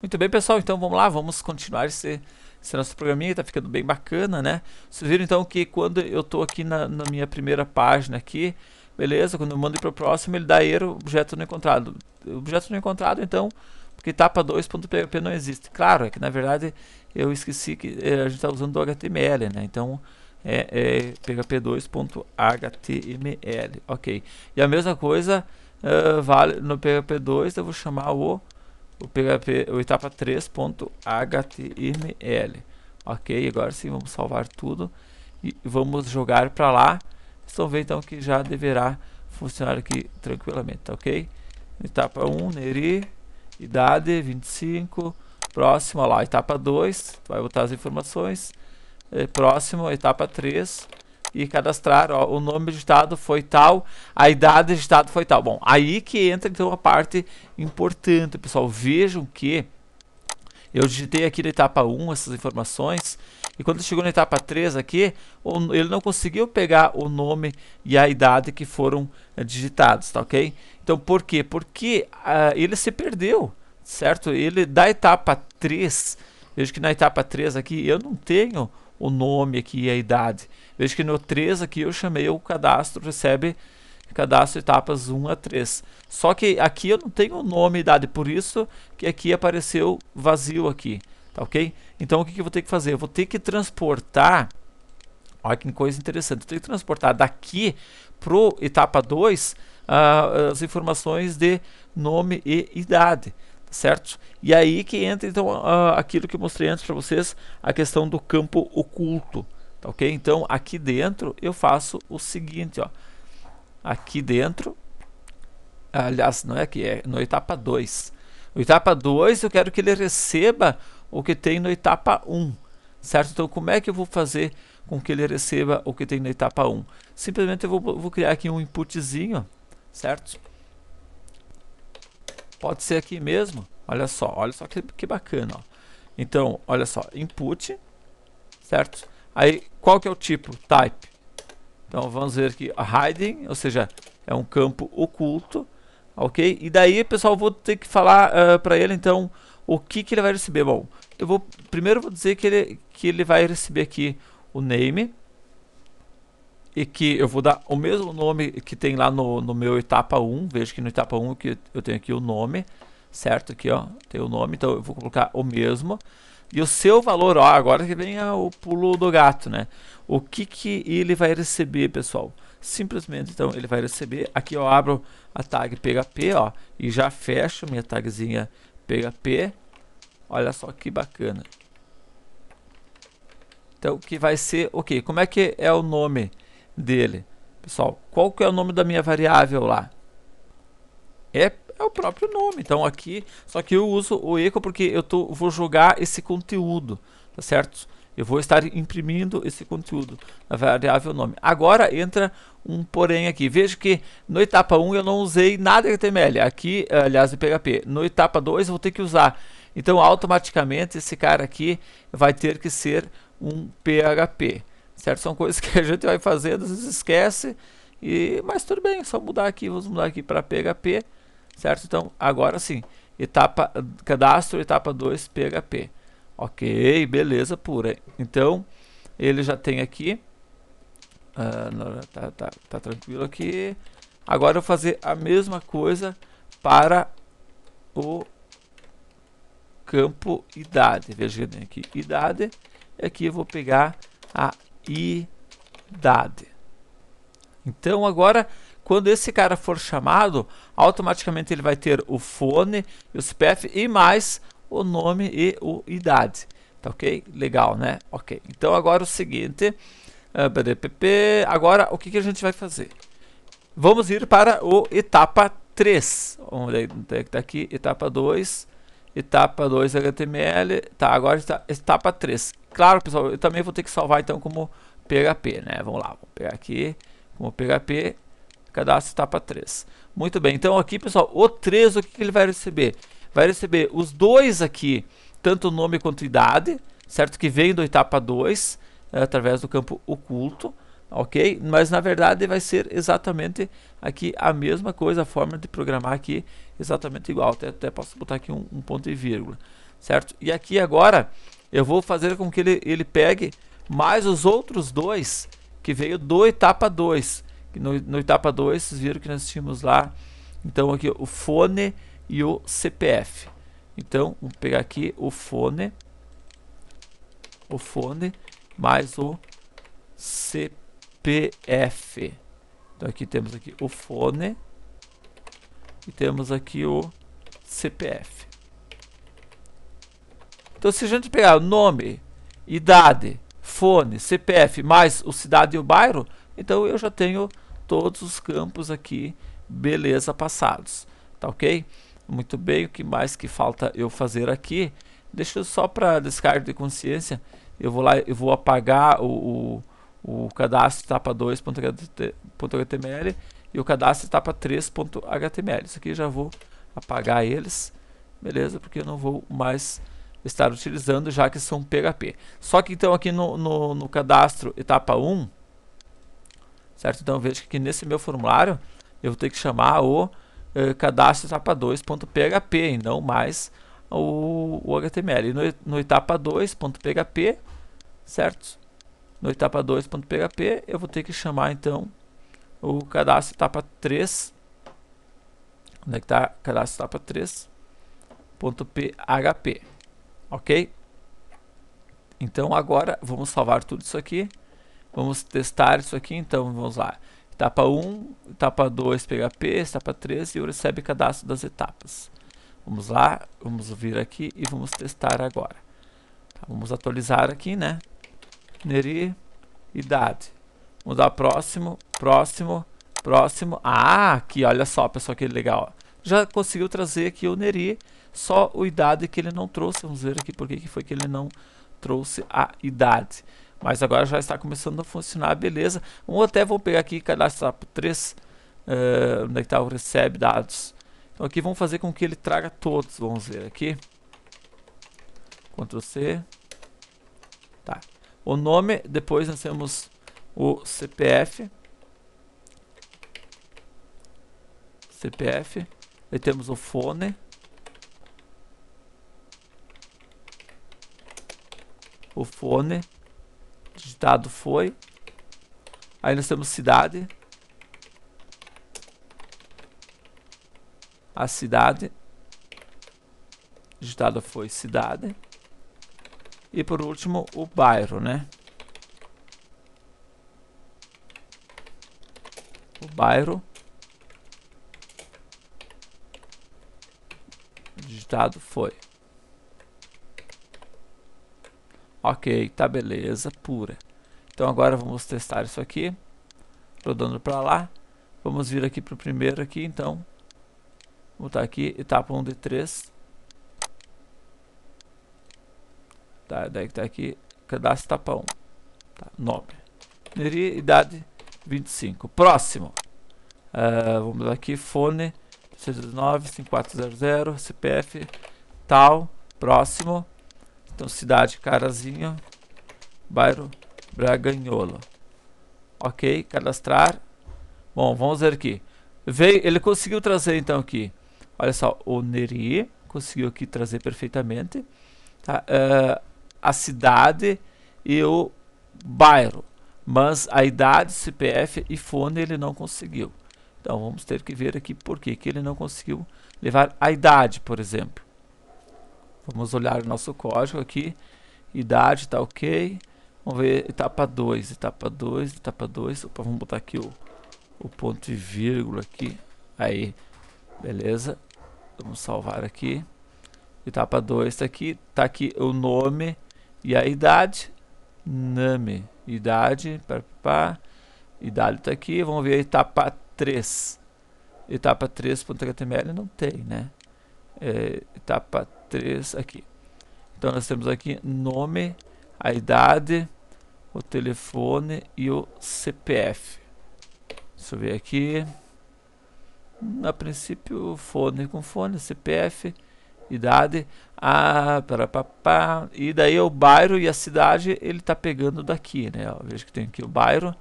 Muito bem, pessoal, então vamos lá, vamos continuar esse, esse nosso programinha, tá ficando bem bacana, né? Vocês viram então que quando eu tô aqui na, na minha primeira página aqui, beleza? Quando eu mando para o próximo, ele dá erro, objeto não encontrado. Objeto não encontrado, então, porque tapa 2.php não existe. Claro, é que na verdade eu esqueci que é, a gente tá usando o HTML, né? Então, é, é php2.html, ok. E a mesma coisa uh, vale no php2, eu vou chamar o o PHP, o etapa 3.html. Ok, agora sim vamos salvar tudo e vamos jogar para lá. Estão vendo então que já deverá funcionar aqui tranquilamente, ok? Etapa 1, Neri, idade 25, próxima lá, etapa 2, vai botar as informações, é, próximo, etapa 3, e cadastrar, ó, o nome digitado foi tal, a idade do foi tal. Bom, aí que entra então a parte importante, pessoal. Vejam que eu digitei aqui na etapa 1 essas informações e quando chegou na etapa 3 aqui, ele não conseguiu pegar o nome e a idade que foram eh, digitados, tá ok? Então por quê? Porque uh, ele se perdeu, certo? Ele da etapa 3, vejo que na etapa 3 aqui eu não tenho o nome aqui a idade. Veja que no 3 aqui eu chamei o cadastro, recebe cadastro etapas 1 a 3. Só que aqui eu não tenho nome e idade, por isso que aqui apareceu vazio aqui, tá ok? Então o que, que eu vou ter que fazer? Eu vou ter que transportar, olha que coisa interessante, eu tenho que transportar daqui pro etapa 2 uh, ah, as informações de nome e idade certo? E aí que entra então aquilo que eu mostrei antes para vocês, a questão do campo oculto, tá ok? Então aqui dentro eu faço o seguinte, ó, aqui dentro, aliás não é aqui, é no etapa 2. No etapa 2 eu quero que ele receba o que tem no etapa 1, um, certo? Então como é que eu vou fazer com que ele receba o que tem na etapa 1? Simplesmente eu vou, vou criar aqui um inputzinho, certo? Pode ser aqui mesmo. Olha só, olha só que, que bacana. Ó. Então, olha só, input, certo? Aí, qual que é o tipo? Type. Então, vamos ver aqui, hiding, ou seja, é um campo oculto, ok? E daí, pessoal, vou ter que falar uh, ah, para ele, então, o que, que ele vai receber. Bom, eu vou primeiro vou dizer que ele, que ele vai receber aqui o name, e que eu vou dar o mesmo nome que tem lá no, no meu etapa 1, veja que no etapa 1 que eu tenho aqui o nome, certo? Aqui ó, tem o nome, então eu vou colocar o mesmo. E o seu valor, ó, agora que vem é o pulo do gato, né? O que que ele vai receber, pessoal? Simplesmente, então, ele vai receber, aqui eu abro a tag PHP, ó, e já fecho minha tagzinha PHP. Olha só que bacana. Então, que vai ser, o que como é que é o nome? dele. Pessoal, qual que é o nome da minha variável lá? É, é o próprio nome. Então aqui, só que eu uso o echo porque eu tô, vou jogar esse conteúdo, tá certo? Eu vou estar imprimindo esse conteúdo na variável nome. Agora entra um porém aqui. Veja que no etapa 1 eu não usei nada de HTML. Aqui, aliás, de PHP. No etapa 2 eu vou ter que usar. Então, automaticamente, esse cara aqui vai ter que ser um PHP. Certo? São coisas que a gente vai fazendo, às vezes esquece. E, mas tudo bem, é só mudar aqui, vamos mudar aqui para PHP, certo? Então, agora sim, etapa cadastro, etapa 2, PHP. Ok, beleza pura. Então, ele já tem aqui. Ah, tá, tá, tá tranquilo aqui. Agora eu vou fazer a mesma coisa para o campo idade. Veja que tem aqui idade. E aqui eu vou pegar a idade. Então agora, quando esse cara for chamado, automaticamente ele vai ter o fone, o CPF e mais o nome e o idade. Tá ok? Legal, né? Ok. Então agora o seguinte, eh, BDPP, agora o que, que a gente vai fazer? Vamos ir para o etapa 3. Vamos ver, está aqui, etapa 2, etapa 2 HTML, tá, agora está etapa 3. Claro, pessoal, eu também vou ter que salvar então como PHP, né? Vamos lá, vamos pegar aqui como PHP, cadastro etapa 3. Muito bem, então aqui pessoal, o 3 o que, que ele vai receber? Vai receber os dois aqui, tanto nome quanto idade, certo? Que vem do etapa 2, eh, através do campo oculto, ok? Mas na verdade vai ser exatamente aqui a mesma coisa, a forma de programar aqui exatamente igual. Até, até posso botar aqui um, um ponto e vírgula, certo? E aqui agora eu vou fazer com que ele, ele pegue mais os outros dois que veio do etapa 2. No, no etapa 2, vocês viram que nós tínhamos lá, então aqui o fone e o CPF. Então, vamos pegar aqui o fone, o fone mais o CPF. Então aqui temos aqui o fone e temos aqui o CPF. Então se a gente pegar o nome, idade, telefone, CPF, mais o cidade e o bairro, então eu já tenho todos os campos aqui, beleza, passados. Tá ok? Muito bem, o que mais que falta eu fazer aqui? Deixa eu só para descarga de consciência, eu vou lá, eu vou apagar o, o, o cadastro etapa 2.html e o cadastro etapa 3.html. Isso aqui já vou apagar eles, beleza? Porque eu não vou mais estar utilizando, já que são PHP. Só que então aqui no, no, no cadastro etapa 1, certo? Então veja que nesse meu formulário eu vou ter que chamar o eh, cadastro etapa 2.php e não mais o, o HTML. E no, no etapa 2.php, certo? No etapa 2.php eu vou ter que chamar então o cadastro etapa 3. Onde é que está cadastro etapa 3.php. .php Ok? Então agora vamos salvar tudo isso aqui. Vamos testar isso aqui, então vamos lá. Etapa 1, etapa 2 PHP, etapa 3 e recebe cadastro das etapas. Vamos lá, vamos vir aqui e vamos testar agora. Tá, vamos atualizar aqui, né? Neri, idade. Vamos dar próximo, próximo, próximo. Ah, aqui, olha só, pessoal, que legal. Já conseguiu trazer aqui o Neri só o idade que ele não trouxe. Vamos ver aqui por que foi que ele não trouxe a idade. Mas agora já está começando a funcionar, beleza. Ou até vou pegar aqui cadastrar por 3, uh, eh, onde é que tá? o recebe dados. Então aqui vamos fazer com que ele traga todos, vamos ver aqui. Ctrl C. Tá. O nome, depois nós temos o CPF. CPF. Aí temos o fone. o fone, digitado foi. Aí nós temos cidade. A cidade, digitada foi cidade. E por último, o bairro, né? O bairro. Digitado foi. Ok, tá beleza, pura. Então agora vamos testar isso aqui. Rodando para lá. Vamos vir aqui para o primeiro aqui, então. Vou botar aqui, etapa 1 de 3. Tá, daí que tá aqui, cadastro etapa 1. Tá, nobre. Neri, idade 25. Próximo. Uh, vamos aqui, fone 619-5400, CPF, tal, próximo. Então, cidade Carazinho, bairro Braganholo. Ok, cadastrar. Bom, vamos ver aqui. Veio, ele conseguiu trazer então aqui. Olha só, o Neri conseguiu aqui trazer perfeitamente. Tá? Uh, a cidade e o bairro. Mas a idade, CPF e fone ele não conseguiu. Então vamos ter que ver aqui por que ele não conseguiu levar a idade, por exemplo. Vamos olhar o nosso código aqui. Idade tá ok. Vamos ver etapa 2, etapa 2, etapa 2. Opa, vamos botar aqui o, o ponto e vírgula aqui. Aí, beleza. Vamos salvar aqui. Etapa 2 está aqui. Está aqui o nome e a idade. Name. Idade. Pá, pá. Idade está aqui. Vamos ver a etapa 3. Etapa 3.html não tem, né? É, etapa 3 aqui. Então nós temos aqui nome, a idade, o telefone e o CPF. Deixa eu ver aqui. A princípio, fone com fone, CPF, idade, ah, papá e daí o bairro e a cidade ele tá pegando daqui, né? Ó, veja que tem aqui o bairro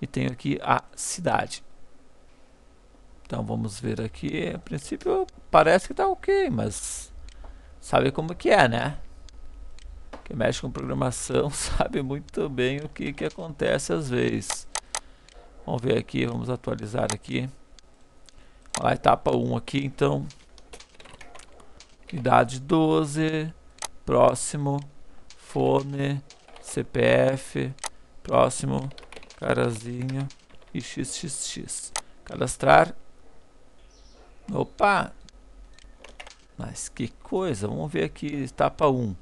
e tem aqui a cidade. Então vamos ver aqui. A princípio parece que tá ok, mas sabe como que é, né? Quem mexe com programação sabe muito bem o que, que acontece às vezes. Vamos ver aqui, vamos atualizar aqui. A etapa 1 aqui, então. Idade 12, próximo, fone, CPF, próximo, carazinho e xxx. Cadastrar. Opa, mas que coisa, vamos ver aqui, etapa 1.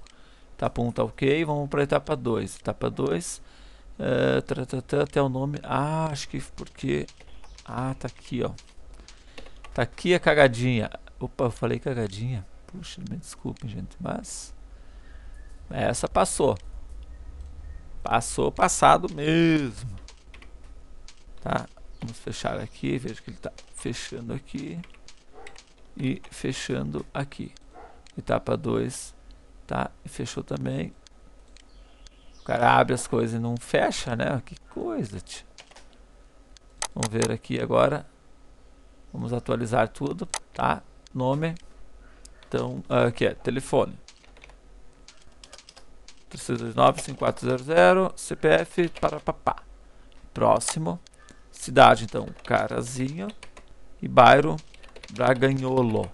Etapa 1 tá ok, vamos para etapa 2. Etapa 2, é, até o nome, ah, acho que porque, ah, tá aqui, ó. Tá aqui a cagadinha. Opa, eu falei cagadinha. Puxa, me desculpem, gente, mas essa passou. Passou passado mesmo. Tá? Vamos fechar aqui, Vejo que ele tá fechando aqui e fechando aqui. Etapa 2, tá? E fechou também. O cara abre as coisas e não fecha, né? Que coisa, tio. Vamos ver aqui agora. Vamos atualizar tudo, tá? Nome. Então, aqui é telefone. 329-5400, CPF, para papá Próximo. Cidade, então, Carazinho. E bairro, Braganholo.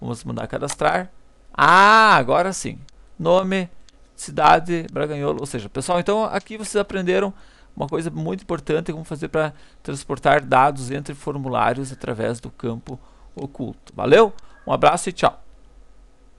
Vamos mandar cadastrar. Ah, agora sim. Nome, cidade, Braganholo. Ou seja, pessoal, então aqui vocês aprenderam uma coisa muito importante, como fazer para transportar dados entre formulários através do campo oculto. Valeu? Um abraço e tchau.